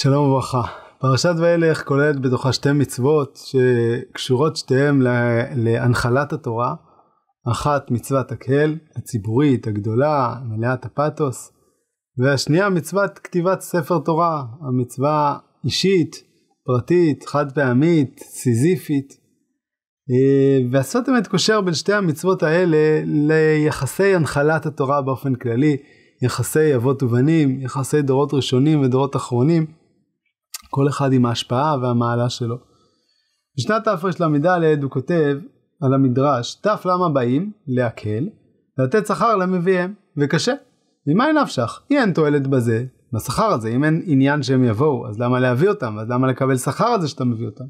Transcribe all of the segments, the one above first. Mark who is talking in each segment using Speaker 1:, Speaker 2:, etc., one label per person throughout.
Speaker 1: שלום וברכה. פרשת וילך כוללת בתוכה שתי מצוות שקשורות שתיהן להנחלת התורה. אחת מצוות הקהל, הציבורית, הגדולה, מלאת הפתוס, והשנייה מצוות כתיבת ספר תורה, המצווה אישית, פרטית, חד פעמית, סיזיפית. אה, והסוד באמת קושר בין שתי המצוות האלה ליחסי הנחלת התורה באופן כללי, יחסי אבות ובנים, יחסי דורות ראשונים ודורות אחרונים. כל אחד עם ההשפעה והמעלה שלו. בשנת תרל"ד הוא כותב על המדרש, תף למה באים? להקל, לתת שכר למביאיהם, וקשה. ממה נפשך? אם אין תועלת בזה, בשכר הזה, אם אין עניין שהם יבואו, אז למה להביא אותם? אז למה לקבל שכר על זה שאתה מביא אותם?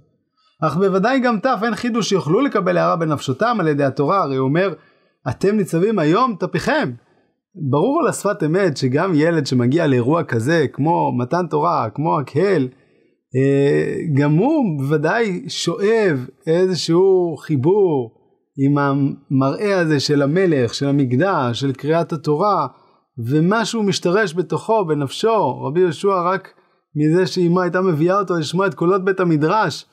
Speaker 1: אך בוודאי גם תף אין חידוש שיוכלו לקבל הערה בנפשותם על ידי התורה, הרי הוא אומר, אתם ניצבים היום תפיכם. ברור על השפת אמת שגם ילד שמגיע לאירוע כזה, כמו מתן תורה, כמו הקהל, אה, גם הוא בוודאי שואב איזשהו חיבור עם המראה הזה של המלך, של המקדש, של קריאת התורה, ומשהו משתרש בתוכו, בנפשו. רבי יהושע רק מזה שאימו הייתה מביאה אותו לשמוע את קולות בית המדרש,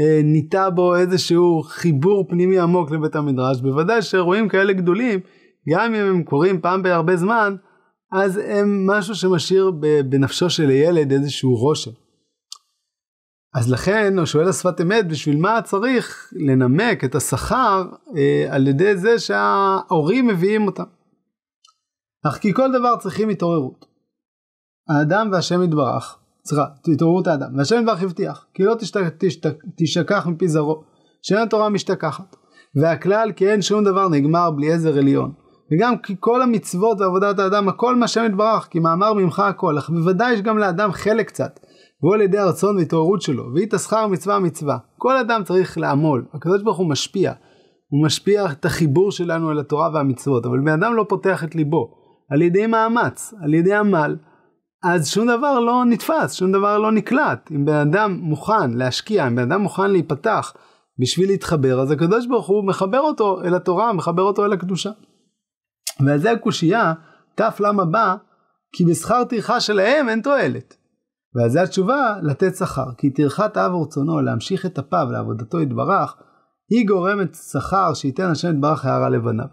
Speaker 1: אה, ניטה בו איזשהו חיבור פנימי עמוק לבית המדרש. בוודאי שאירועים כאלה גדולים, גם אם הם קורים פעם בהרבה זמן, אז הם משהו שמשאיר בנפשו של הילד איזשהו רושם. אז לכן הוא שואל השפת אמת, בשביל מה צריך לנמק את השכר אה, על ידי זה שההורים מביאים אותם? אך כי כל דבר צריכים התעוררות. האדם והשם יתברך, סליחה, התעוררות האדם, והשם יתברך הבטיח, כי לא תשת, תשת, תשכח מפי זרעו, שאין התורה משתכחת. והכלל כי אין שום דבר נגמר בלי עזר עליון. וגם כי כל המצוות ועבודת האדם, הכל מהשם יתברך, כי מאמר ממך הכל, אך בוודאי יש גם לאדם חלק קצת. והוא על ידי הרצון והתעוררות שלו, והיא תשכר מצווה מצווה. כל אדם צריך לעמול, הקדוש ברוך הוא משפיע. הוא משפיע את החיבור שלנו אל התורה והמצוות, אבל בן אדם לא פותח את ליבו. על ידי מאמץ, על ידי עמל, אז שום דבר לא נתפס, שום דבר לא נקלט. אם בן אדם מוכן להשקיע, אם בן אדם מוכן להיפתח בשביל להתחבר, אז הקדוש ברוך הוא מחבר אותו אל התורה, מחבר אותו אל הקדושה. ועל זה הקושייה, ת"ל בא, כי בשכר טרחה שלהם אין תועלת. ועל זה התשובה, לתת שכר, כי טרחת אב ורצונו להמשיך את אפיו לעבודתו יתברך, היא גורמת שכר שייתן השם יתברך הערה לבניו.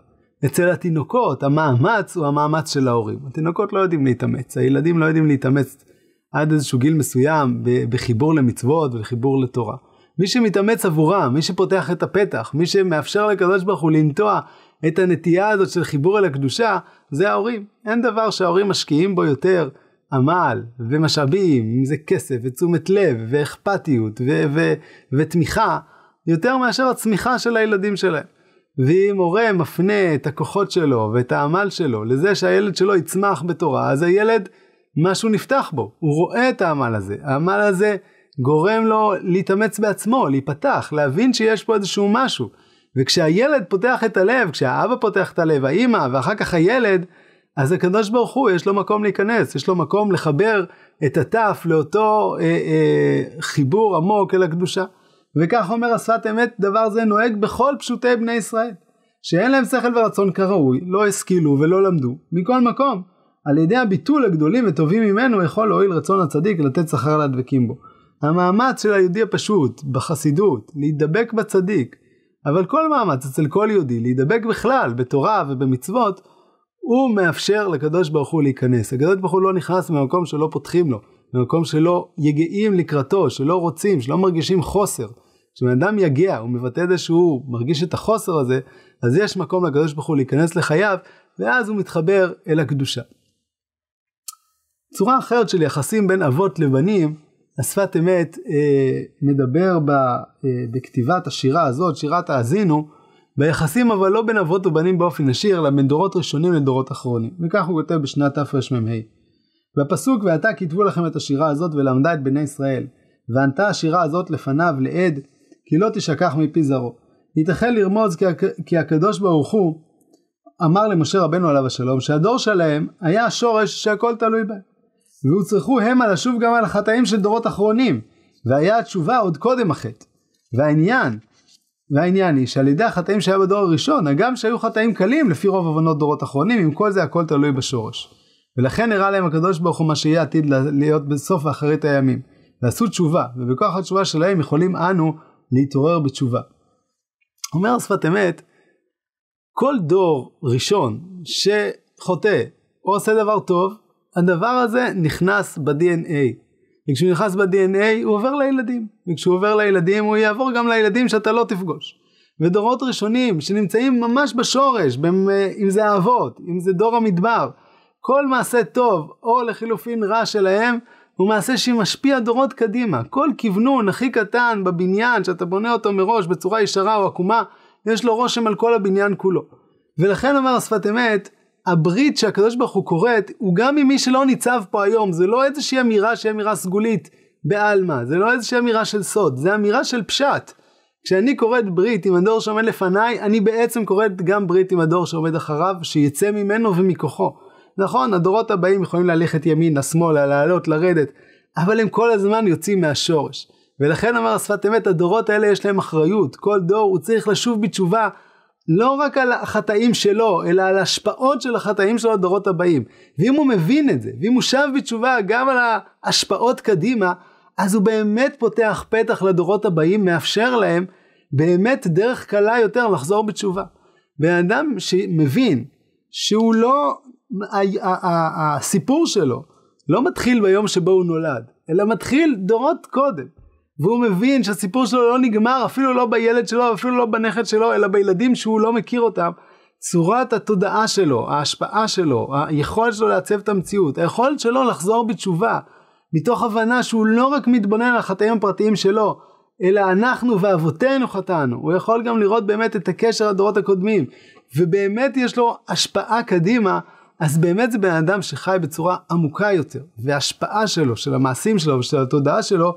Speaker 1: אצל התינוקות, המאמץ הוא המאמץ של ההורים. התינוקות לא יודעים להתאמץ, הילדים לא יודעים להתאמץ עד איזשהו גיל מסוים בחיבור למצוות וחיבור לתורה. מי שמתאמץ עבורם, מי שפותח את הפתח, מי שמאפשר לקדוש ברוך הוא לנטוע את הנטייה הזאת של חיבור אל הקדושה, זה ההורים. אין דבר שההורים משקיעים בו יותר. עמל ומשאבים, אם זה כסף ותשומת לב ואכפתיות ו- ו- ותמיכה, יותר מאשר הצמיחה של הילדים שלהם. ואם הורה מפנה את הכוחות שלו ואת העמל שלו לזה שהילד שלו יצמח בתורה, אז הילד, משהו נפתח בו, הוא רואה את העמל הזה. העמל הזה גורם לו להתאמץ בעצמו, להיפתח, להבין שיש פה איזשהו משהו. וכשהילד פותח את הלב, כשהאבא פותח את הלב, האימא, ואחר כך הילד, אז הקדוש ברוך הוא יש לו מקום להיכנס, יש לו מקום לחבר את הטף לאותו אה, אה, חיבור עמוק אל הקדושה. וכך אומר השפת אמת, דבר זה נוהג בכל פשוטי בני ישראל, שאין להם שכל ורצון כראוי, לא השכילו ולא למדו, מכל מקום. על ידי הביטול הגדולים וטובים ממנו יכול להועיל רצון הצדיק לתת שכר לדבקים בו. המאמץ של היהודי הפשוט, בחסידות, להידבק בצדיק, אבל כל מאמץ אצל כל יהודי, להידבק בכלל, בתורה ובמצוות, הוא מאפשר לקדוש ברוך הוא להיכנס. הקדוש ברוך הוא לא נכנס ממקום שלא פותחים לו, ממקום שלא יגעים לקראתו, שלא רוצים, שלא מרגישים חוסר. כשבן אדם יגע, הוא מבטא את זה שהוא מרגיש את החוסר הזה, אז יש מקום לקדוש ברוך הוא להיכנס לחייו, ואז הוא מתחבר אל הקדושה. צורה אחרת של יחסים בין אבות לבנים, השפת אמת אה, מדבר ב, אה, בכתיבת השירה הזאת, שירת האזינו, ביחסים אבל לא בין אבות ובנים באופן ישיר, אלא בין דורות ראשונים לדורות אחרונים. וכך הוא כותב בשנת תרמ"ה. בפסוק ועתה כתבו לכם את השירה הזאת ולמדה את בני ישראל. וענתה השירה הזאת לפניו לעד, כי לא תשכח מפי זרעו. ייתכן לרמוז כי, הק... כי הקדוש ברוך הוא אמר למשה רבנו עליו השלום שהדור שלהם היה השורש שהכל תלוי בהם. והוצרכו המה לשוב גם על החטאים של דורות אחרונים, והיה התשובה עוד קודם החטא. והעניין והעניין היא שעל ידי החטאים שהיה בדור הראשון, הגם שהיו חטאים קלים, לפי רוב הבנות דורות אחרונים, עם כל זה הכל תלוי בשורש. ולכן הראה להם הקדוש ברוך הוא מה שיהיה עתיד להיות בסוף ואחרית הימים. ועשו תשובה, ובכוח התשובה שלהם יכולים אנו להתעורר בתשובה. אומר שפת אמת, כל דור ראשון שחוטא או עושה דבר טוב, הדבר הזה נכנס ב-DNA. וכשהוא נכנס ב-DNA הוא עובר לילדים, וכשהוא עובר לילדים הוא יעבור גם לילדים שאתה לא תפגוש. ודורות ראשונים שנמצאים ממש בשורש, במ... אם זה האבות, אם זה דור המדבר, כל מעשה טוב או לחילופין רע שלהם הוא מעשה שמשפיע דורות קדימה. כל כוונון הכי קטן בבניין שאתה בונה אותו מראש בצורה ישרה או עקומה, יש לו רושם על כל הבניין כולו. ולכן אומר השפת אמת, הברית שהקדוש ברוך הוא קוראת, הוא גם עם מי שלא ניצב פה היום, זה לא איזושהי אמירה שהיא אמירה סגולית בעלמא, זה לא איזושהי אמירה של סוד, זה אמירה של פשט. כשאני קוראת ברית עם הדור שעומד לפניי, אני בעצם קוראת גם ברית עם הדור שעומד אחריו, שיצא ממנו ומכוחו. נכון, הדורות הבאים יכולים ללכת ימינה, שמאלה, לעלות, לרדת, אבל הם כל הזמן יוצאים מהשורש. ולכן אמר השפת אמת, הדורות האלה יש להם אחריות. כל דור הוא צריך לשוב בתשובה לא רק על החטאים שלו, אלא על ההשפעות של החטאים שלו לדורות הבאים. ואם הוא מבין את זה, ואם הוא שב בתשובה גם על ההשפעות קדימה, אז הוא באמת פותח פתח לדורות הבאים, מאפשר להם באמת דרך קלה יותר לחזור בתשובה. בן אדם שמבין שהוא לא, הסיפור שלו לא מתחיל ביום שבו הוא נולד, אלא מתחיל דורות קודם. והוא מבין שהסיפור שלו לא נגמר אפילו לא בילד שלו, אפילו לא בנכד שלו, אלא בילדים שהוא לא מכיר אותם. צורת התודעה שלו, ההשפעה שלו, היכולת שלו לעצב את המציאות, היכולת שלו לחזור בתשובה, מתוך הבנה שהוא לא רק מתבונן על החטאים הפרטיים שלו, אלא אנחנו ואבותינו חטאנו. הוא יכול גם לראות באמת את הקשר לדורות הקודמים, ובאמת יש לו השפעה קדימה, אז באמת זה בן אדם שחי בצורה עמוקה יותר, וההשפעה שלו, של המעשים שלו ושל התודעה שלו,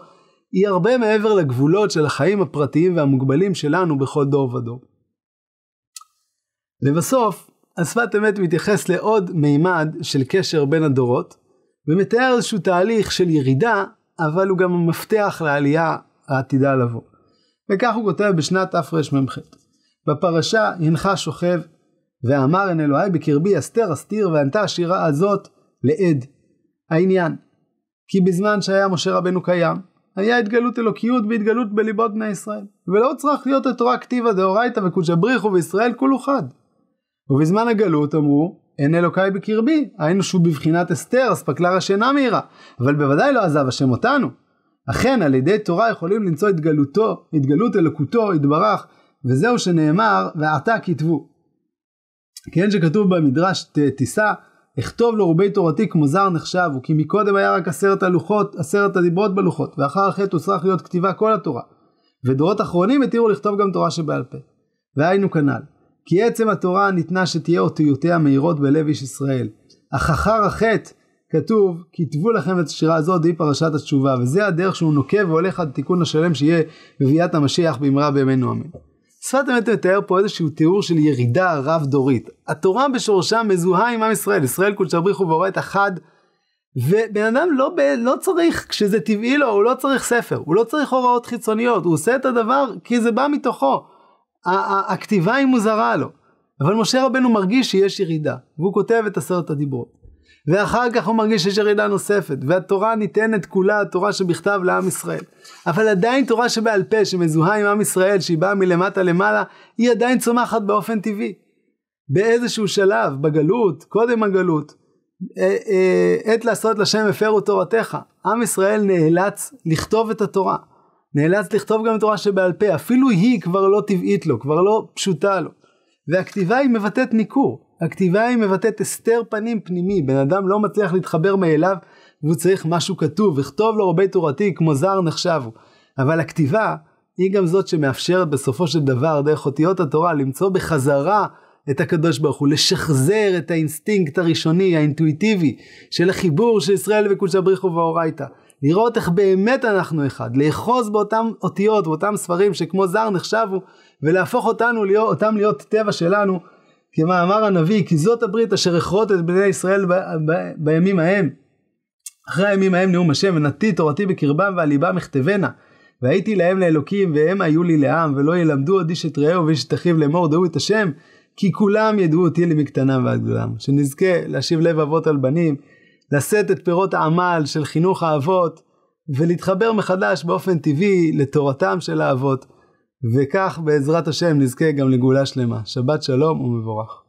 Speaker 1: היא הרבה מעבר לגבולות של החיים הפרטיים והמוגבלים שלנו בכל דור ודור. לבסוף, השפת אמת מתייחס לעוד מימד של קשר בין הדורות, ומתאר איזשהו תהליך של ירידה, אבל הוא גם המפתח לעלייה העתידה לבוא. וכך הוא כותב בשנת תרמ"ח. בפרשה הנך שוכב, ואמר הן אלוהי בקרבי אסתר אסתיר וענתה השירה הזאת לעד. העניין, כי בזמן שהיה משה רבנו קיים, היה התגלות אלוקיות בהתגלות בליבות בני ישראל. ולא צריך להיות התורה כתיבה דאורייתא וקודשא בריחו וישראל כולו חד. ובזמן הגלות אמרו, אין אלוקיי בקרבי, היינו שהוא בבחינת אסתר, אספקלר השינה מהירה, אבל בוודאי לא עזב השם אותנו. אכן על ידי תורה יכולים למצוא התגלותו, התגלות אלוקותו, יתברך, וזהו שנאמר, ועתה כתבו. כן שכתוב במדרש תישא, אכתוב לרובי תורתי כמו זר נחשב, וכי מקודם היה רק עשרת הלוחות, עשרת הדיברות בלוחות, ואחר החטא הוצרך להיות כתיבה כל התורה. ודורות אחרונים התירו לכתוב גם תורה שבעל פה. והיינו כנ"ל, כי עצם התורה ניתנה שתהיה אותיותיה מהירות בלב איש ישראל. אך אחר החטא כתוב, כתבו לכם את השירה הזאת, היא פרשת התשובה, וזה הדרך שהוא נוקב והולך עד תיקון השלם שיהיה בביאת המשיח במהרה בימינו אמן. שפת אמת מתאר פה איזשהו תיאור של ירידה רב-דורית. התורה בשורשה מזוהה עם עם ישראל, ישראל קודשא בריך ובורא אחד. ובן אדם לא, ב, לא צריך, כשזה טבעי לו, הוא לא צריך ספר, הוא לא צריך הוראות חיצוניות, הוא עושה את הדבר כי זה בא מתוכו. הכתיבה היא מוזרה לו. אבל משה רבנו מרגיש שיש ירידה, והוא כותב את עשרת הדיברות. ואחר כך הוא מרגיש שיש ירידה נוספת, והתורה ניתנת כולה, התורה שבכתב לעם ישראל. אבל עדיין תורה שבעל פה, שמזוהה עם עם ישראל, שהיא באה מלמטה למעלה, היא עדיין צומחת באופן טבעי. באיזשהו שלב, בגלות, קודם הגלות, אה, אה, עת לעשות לשם הפרו תורתך. עם ישראל נאלץ לכתוב את התורה. נאלץ לכתוב גם תורה שבעל פה, אפילו היא כבר לא טבעית לו, כבר לא פשוטה לו. והכתיבה היא מבטאת ניכור. הכתיבה היא מבטאת הסתר פנים פנימי, בן אדם לא מצליח להתחבר מאליו והוא צריך משהו כתוב, וכתוב לו רבי תורתי כמו זר נחשבו. אבל הכתיבה היא גם זאת שמאפשרת בסופו של דבר דרך אותיות התורה למצוא בחזרה את הקדוש ברוך הוא, לשחזר את האינסטינקט הראשוני, האינטואיטיבי, של החיבור של ישראל וקודשא בריחו ואורייתא. לראות איך באמת אנחנו אחד, לאחוז באותם אותיות, באותם ספרים שכמו זר נחשבו, ולהפוך אותנו, להיות, אותם להיות טבע שלנו, כמאמר הנביא, כי זאת הברית אשר אכרות את בני ישראל ב, ב, בימים ההם. אחרי הימים ההם נאום השם, ונתי תורתי בקרבם ועל ליבם אכתבנה. והייתי להם לאלוקים, והם היו לי לעם, ולא ילמדו עוד איש את רעהו ואיש את אחיו לאמור דעו את השם, כי כולם ידעו אותי למקטנם ועד גדולם. שנזכה להשיב לב אבות על בנים, לשאת את פירות העמל של חינוך האבות, ולהתחבר מחדש באופן טבעי לתורתם של האבות. וכך בעזרת השם נזכה גם לגאולה שלמה. שבת שלום ומבורך.